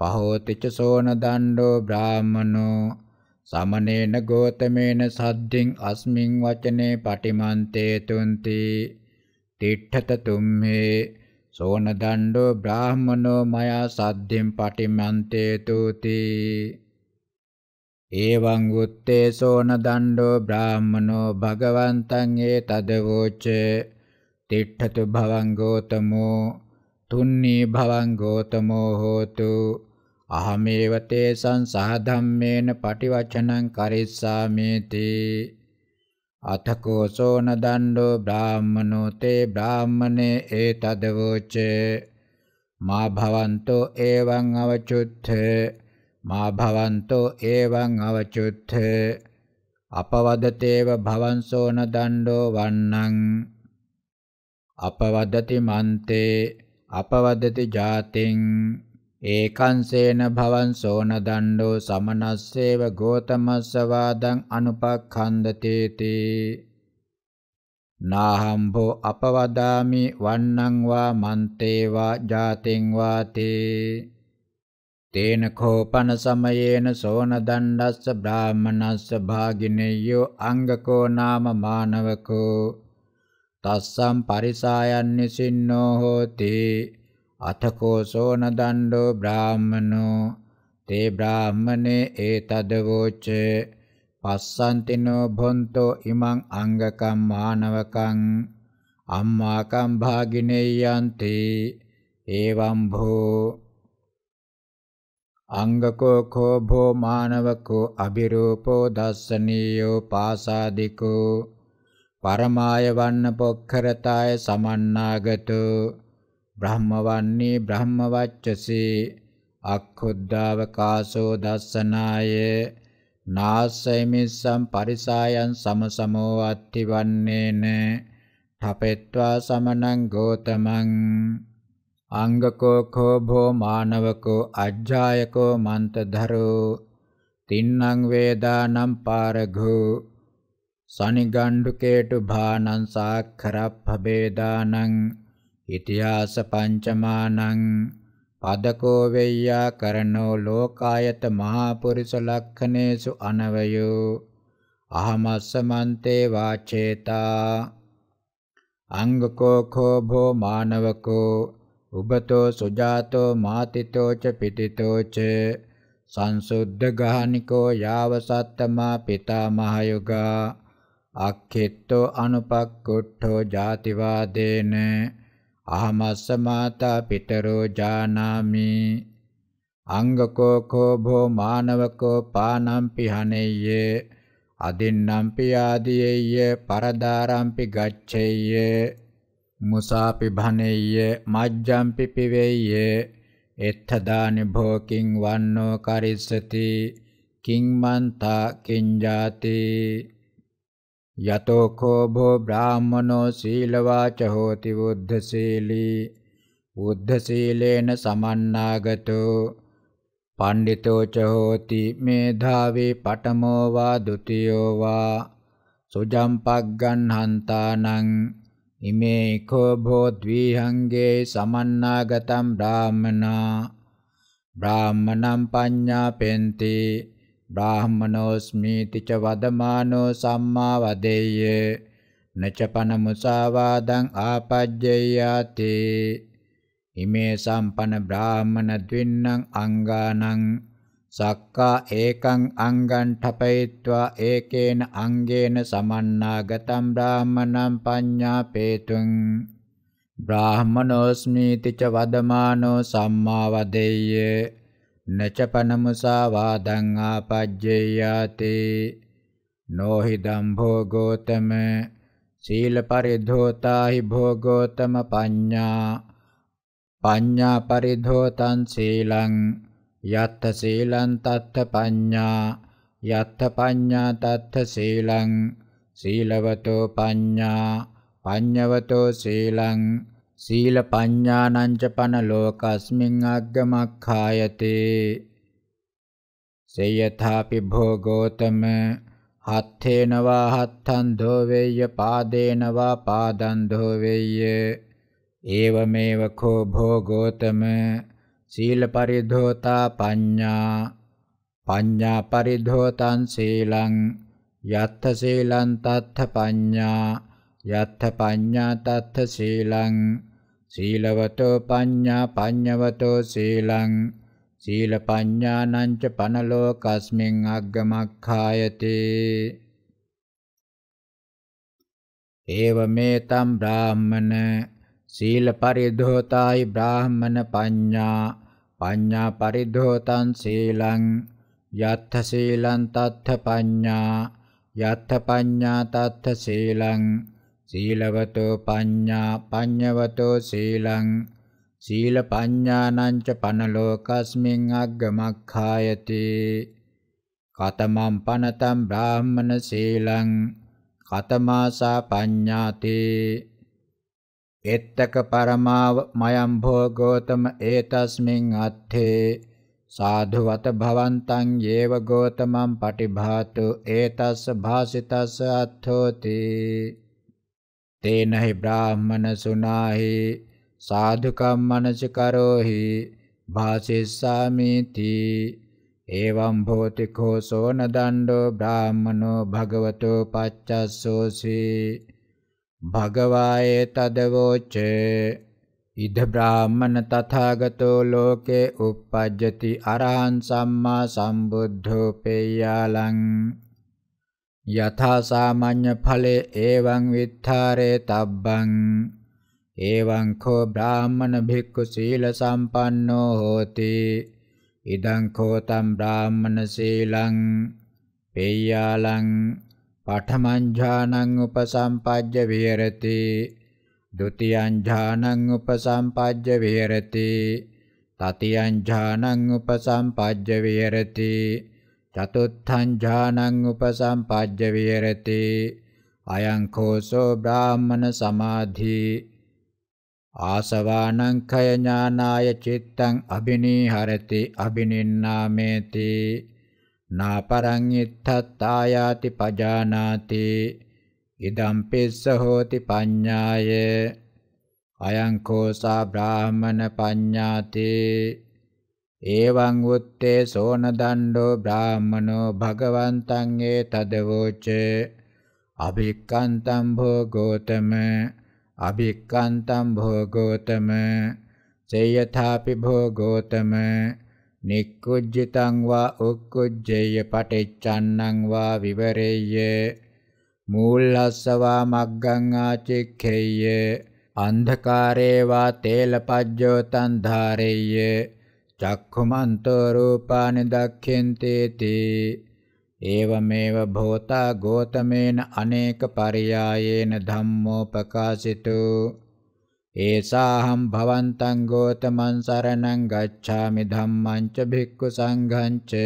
පහෝතිච සෝන දණ්ඩෝ බ්‍රාහමනෝ සමනේන ගෝතමේන සද්ධින් අස්මින් වචනේ පටිමන්තේ තුන්ති තිට්ඨත තුම්මේ සෝන දණ්ඩෝ බ්‍රාහමනෝ මයා සද්ධින් පටිමන්තේ තුති ඒවං උත්තේ සෝන දණ්ඩෝ බ්‍රාහමනෝ භගවන්තං ඒ තදවෝච තිට්ඨතු භවං ගෝතමෝ තුන්නී භවං ගෝතමෝ හෝතු අහමේව තේසං සාධම්මේන පටිවචනං කරිස්සාමේති අතකෝ සෝන දණ්ඩෝ බ්‍රාහ්මනෝ තේ බ්‍රාහ්මනේ ඒතදවෝචේ මා භවන්තෝ එවං අවචුත්ථ මා භවන්තෝ එවං අවචුත්ථ අපවදතේව භවන්සෝන දණ්ඩෝ වන්නං අපවදති මන්තේ අපවදති ජාතිං ඒකංසේන භවංසෝන දණ්ඩෝ සමනස්සේව ගෝතමස්සවාදං අනුපක්ඛන්දතේති නාහම්භෝ අපවදාමි වන්නං වා මන්තේ වා ජාතින් වාතේ තේන කෝපන සමයේන සෝන දණ්ඩස්ස බ්‍රාහමනස්ස භාගිනෙය්‍යෝ අංගකෝ නාම මානවකෝ තස්සම් පරිසායන් නිසින්නෝ හෝතේ අතකෝ සෝන දණ්ඩෝ බ්‍රාහමනෝ තේ බ්‍රාහමනේ ඒතදවෝච පස්සන්තිනෝ භොන්තෝ ඉමං අංගකම් මානවකං අම්මාකම් භාගිනේයන්ති එවම් භෝ අංගකෝ කෝ භෝ මානවකෝ අබිරූපෝ දස්සනීයෝ පාසාදිකෝ පරමාය වන්න පොක්කරතාය සමන්නාගතෝ බ්‍රහ්මවන්නේ බ්‍රහ්මවච්චසේ අක්ඛොද්දාවකාසෝ දස්සනාය නාසයමිස්සම් පරිසායන් සමසමෝ අත්තිවන්නේන තපෙත්වා සමනං ගෝතමං අංගකෝ කෝභෝ මානවකෝ අජ්ජායකෝ මන්තධරෝ තින්නං වේදානම් පාරඝෝ සනිගණ්ඩුකේටු භානං සාක්ඛරප්ප වේදානං ඉතිහාස පංචමානං පදකෝ වෙය්‍යා කරනෝ ලෝකායත මහපුරිස ලක්ඛනේසු අනවයෝ අහමස්සමන්තේ වාචේතා අංගකෝ කෝභෝ මානවකෝ උබතෝ සුජාතෝ මාතිතෝ ච පිටිතෝ ච සංසුද්ධ ගාහනිකෝ යාව සත්තමා පිතාමහයුගා අක්ඛෙත්තෝ අනුපක්කොට්ඨෝ ජාතිවාදේන අහමස්ස මාතා පිටරෝ ජානාමි අංගකෝ කෝභෝ මානවකෝ පානම්පි හනෙය්‍යේ අදින්නම්පි ආදීයේය පරදාරම්පි ගච්ඡේය මුසාපි භනෙය්‍ය මජ්ජම්පි පිවෙය්‍ය එත්තදානි භෝකින් වන්නෝ කරිස්සති කිං මන්තා කිං ජාති යතෝ කෝභෝ බ්‍රාහමනෝ සීලවාච හෝති බුද්ධ සීලී බුද්ධ සීලේන සමන්නාගතෝ පණ්ඩිතෝ ච හෝති මේධාවේ පඨමෝ වා ဒ ුතියෝ වා සුජම්පග්ගන්හන්තානං ඉමේ කෝ භෝ ද්විහංගේ සමන්නාගතම් බ්‍රාහමනා බ්‍රාහමණං පඤ්ඤාපෙන්ති බ්‍රාහ්මනෝස්මීති ච වදමානෝ සම්මා වදෙය්‍ය නචපන මුසාවාදං ආපජ්ජයාති ඉමේ සම්පන බ්‍රාහ්මන ද්වින්නං අංගානං සක්කා ඒකං අංගං ඨපයිत्वा ඒකේන අංගේන සමන්නාගතම් බ්‍රාහ්මණං පඤ්ඤාපේතුං බ්‍රාහ්මනෝස්මීති ච වදමානෝ සම්මා වදෙය්‍ය නච පනමුසාවාදං ආපජ්ජේයාති නොහි දම්භෝ ගෝතම සීල පරිද්ධෝතාහි භෝගෝතම පඤ්ඤා පඤ්ඤා පරිද්ධෝතං සීලං යත්ථ සීලං තත්ථ පඤ්ඤා යත්ථ පඤ්ඤා තත්ථ සීලං සීලවතෝ පඤ්ඤා පඤ්ඤවතෝ සීලං සීල පඤ්ඤානංච පන ලෝකස්මින් අග්ගමක්ඛායතේ සේයථාපි භෝගෝතම හත්තේන වා හත්තන් ධෝ වේය පාදේන වා පාදන් ධෝ වේය ඒවමේව කෝ භෝගෝතම සීල පරිධෝතා පඤ්ඤා පඤ්ඤා පරිධෝතං සීලං යත්ථ සීලං තත්ථ පඤ්ඤා යත්ථ පඤ්ඤා තත්ථ සීලං සීලවතෝ පඤ්ඤා පඤ්ඤවතෝ සීලං සීල පඤ්ඤානං ච පනලෝකස්මින් අග්ගමක්ඛායති ඒවමෙතම් බ්‍රාහ්මන සීල පරිද්ධෝතයි බ්‍රාහ්මන පඤ්ඤා පඤ්ඤා පරිද්ධෝතං සීලං යත්ථ සීලං තත්ථ පඤ්ඤා යත්ථ පඤ්ඤා තත්ථ සීලං සීලවතෝ පඤ්ඤා පඤ්ඤවතෝ සීලං සීල පඤ්ඤානං ච පනලෝකස්මින් අග්ගමක්ඛායති කතමං පනතම් බ්‍රාහ්මන සීලං කතමාසා පඤ්ඤාති එත්තක පරමාව මයම් භෝගෝතම ඒතස්මින් අත්තේ සාධුවත භවන්තං යේව ගෝතමං පටිභාතු ඒතස්ස භාසිතස්ස අත්ථෝති තේනහි බ්‍රාහ්මන සුනාහි සාධුකම් මනසිකරෝහි භාසිස්සාමිති එවං භෝති කෝසෝන දණ්ඩෝ බ්‍රාහ්මනෝ භගවතෝ පච්චස්සෝසි භගවායේ තදවෝචේ ඉද බ්‍රාහ්මන තථාගතෝ ලෝකේ uppajjati අරහං සම්මා සම්බුද්ධෝ පෙය්‍යාලං යථා සාමාන්‍ය ඵලේ එවං විත්තරේ තබ්බං එවං කෝ බ්‍රාහමණ භික්ඛු සීල සම්පන්නෝ හෝති ඉදං කෝ තම් බ්‍රාහමණ සීලං පේයාලං පඨමං ඥානං උපසම්පජ්ජ විහෙරති ဒုတိယං ඥානං උපසම්පජ්ජ විහෙරති තතියං ඥානං උපසම්පජ්ජ විහෙරති චතුත්ථං ඥානං උපසම්පජ්ජ විහෙරති අයං කෝසෝ බ්‍රාහ්මන සමාධි ආසවානං කය ඥානාය චිත්තං අබිනීහරති අබිනින්නාමේති නාපරං ඉත්තත්තායාති පජානාති ඉදම් පිස්ස හෝති පඤ්ඤාය අයං කෝසා බ්‍රාහමන පඤ්ඤාතේ එවං උත්තේ සෝන දණ්ඩෝ බ්‍රාහමනෝ භගවන්තං ඒ තදවෝච අභික්කන්තං භෝගෝතම අභික්කන්තං භෝගෝතම සේයථාපි භෝගෝතම නික්කුජ්ජිතං වා උක්කුජ්ජේය පටිච්චන්නං වා විවරේය මූලස්සවා මග්ගං ආචික්ඛේය අන්ධකාරේ වා තේලපජ්ජෝ තන්ධාරේය චක්ඛුමන්තෝ රූපානි දක්ඛෙන්තේ තේ ඒවමේව භෝතා ගෝතමේන අනේක පරියායේන ධම්මෝ ප්‍රකාශිතෝ ඒසාහම් භවන්තං ගෝතමං සරණං ගච්ඡාමි ධම්මං ච භික්ඛු සංඝං ච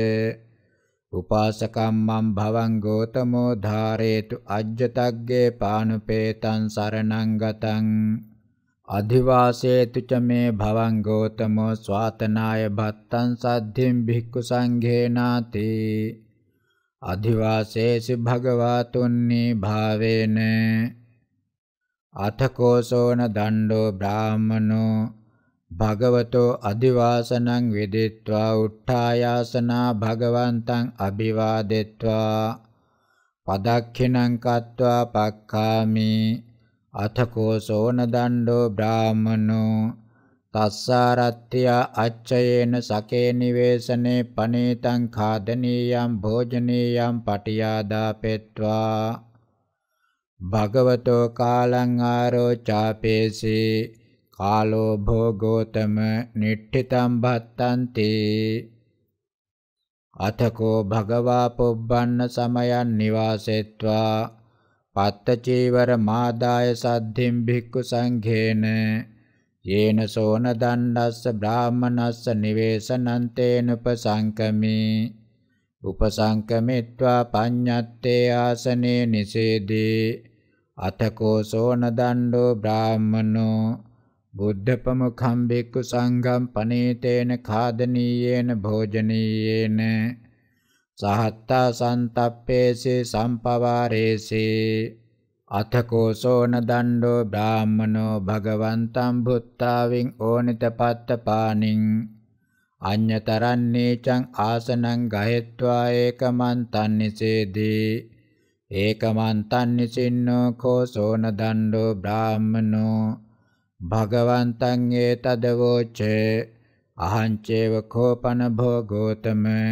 උපාසකම්මං භවං ගෝතමෝ ධාරේතු අජ්ජතග්ගේ පානුපේතං සරණං ගතං අධිවාසේතු ච මේ භවං ගෝතමෝ ස්වාතනාය භත්තං සද්ධින් භික්ඛු සංඝේනාති අධිවාසේසු භගවාතුන්නේ භාවේන අතකෝසෝන දණ්ඩෝ බ්‍රාහමනෝ භගවතෝ අධිවාසනං විදිත්වා උට්ඨායාසනා භගවන්තං අභිවාදෙත්වා පදක්ඛිනං කତ୍වා පක්ඛාමි අතකෝ සෝන දණ්ඩෝ බ්‍රාහමනෝ තස්සාරත්ත්‍ය අච්චයේන සකේ නිවේසනේ පනේතං ખાදනීයම් භෝජනීයම් පටියාදාපෙත්වා භගවතෝ කාලං ආරෝචාපේසී කාලෝ භෝගෝතම නිට්ඨිතම් භත්තන්ති අතකෝ භගවා පොබ්බන්න සමයන් නිවාසෙත්වා පත්තචීවර මාදාය සද්ධිම් භික්ඛු සංඝේන යේන සෝන දණ්ඩස්ස බ්‍රාහමනස්ස නිවේසනන්තේන උපසංකමි උපසංකමිත්වා පඤ්ඤත්තේ ආසනේ නිසේදී අතකෝ සෝන දණ්ඩෝ බ්‍රාහමනෝ බුද්ධ ප්‍රමුඛම් භික්ඛු සංඝම් පනේතේන ખાදනීයේන භෝජනීයේන සහත්තා සන්තප්පේසේ සම්පවාරේසේ අතකෝසෝන දණ්ඩෝ බ්‍රාහ්මනෝ භගවන්තම් බුත්තාවින් ඕනිතපත්ත පානින් අඤ්‍යතරන්නේ චං ආසනං ගහෙත්වා ඒකමන්තන් නිසේදී ඒකමන්තන් නිසින්නෝ කෝසෝන දණ්ඩෝ බ්‍රාහ්මනෝ භගවන්තං ඒතදවෝචේ අහං චේව කෝපන භෝගෝතමේ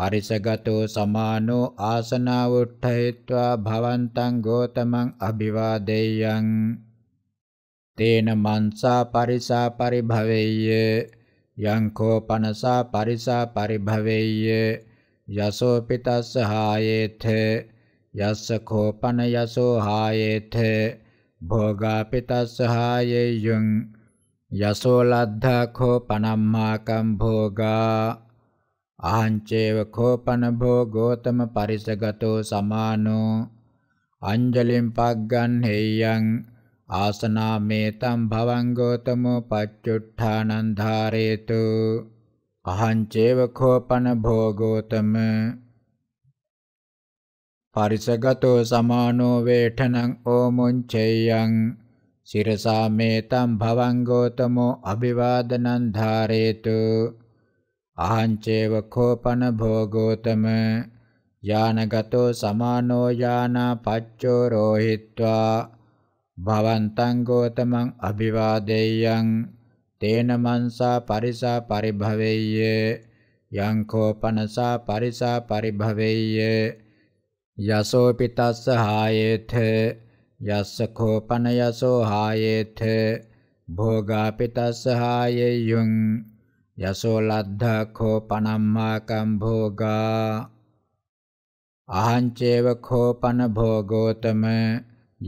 පරිසගතෝ සමානෝ ආසනාවුට්ඨයත්වා භවන්තං ගෝතමං අභිවාදේයං තේන මන්සා පරිසා පරිභවෙය්‍ය යං කෝපනසා පරිසා පරිභවෙය්‍ය යසෝ පිතස්ස හායේත යස්ස කෝපන යසෝ හායේත භෝගාපිතස්ස හායේයං යසෝ ලද්ධා කෝපනම්මාකම් භෝගා ආංචේව කෝපන භෝ ගෝතම පරිසගතෝ සමානෝ අංජලිම් පග්ගන් හේයං ආසනා මේතම් භවං ගෝතමෝ පච්චුට්ඨානං ධාරේතු අහංචේව කෝපන භෝ ගෝතම පරිසගතෝ සමානෝ වේඨනං ඕමුං චේයං සිරසා මේතම් භවං ගෝතමෝ අභිවාදනං ධාරේතු අහංචේව කෝපන භෝගෝතම යානගතෝ සමානෝ යානා පච්චෝ රෝහිත්වා භවන්තං ගෝතමං අභිවාදේයං තේන මංසා පරිසා පරිභවෙය්‍ය යං කෝපනසා පරිසා පරිභවෙය්‍ය යසෝපි තස්ස හායේත යස්ස කෝපන යසෝ හායේත භෝගාපි තස්ස හායේයුං යසෝ ලද්ධඛෝ පනම්මාකම් භෝගා අහංචේව කෝපන භෝගෝතම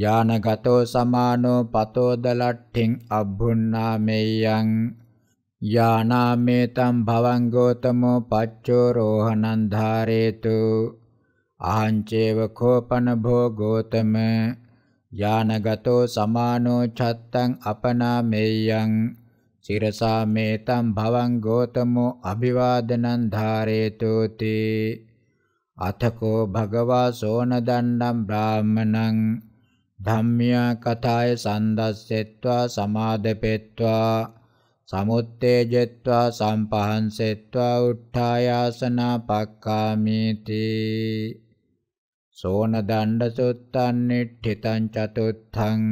යානගතෝ සමානෝ පතෝදලට්ඨින් අබ්බුන්නාමෙයං යානාමේතම් භවංගෝතමෝ පච්චෝ රෝහණං ධාරේතු අහංචේව කෝපන භෝගෝතම යානගතෝ සමානෝ චත්තං අපනාමෙයං සිරසා මේතම් භවං ගෝතමෝ අභිවාදනං ධාරේතු තේ අතකෝ භගවා සෝන දණ්ඩම් බ්‍රාහමණං ධම්මියා කතාය සන්දස්සෙත්වා සමාදපෙත්වා සමුත්තේජෙත්වා සම්පහන්සෙත්වා උට්ඨායාසනා පක්ඛාමීති සෝන දණ්ඩ සුත්තන්නිට්ඨිතං චතුත්ථං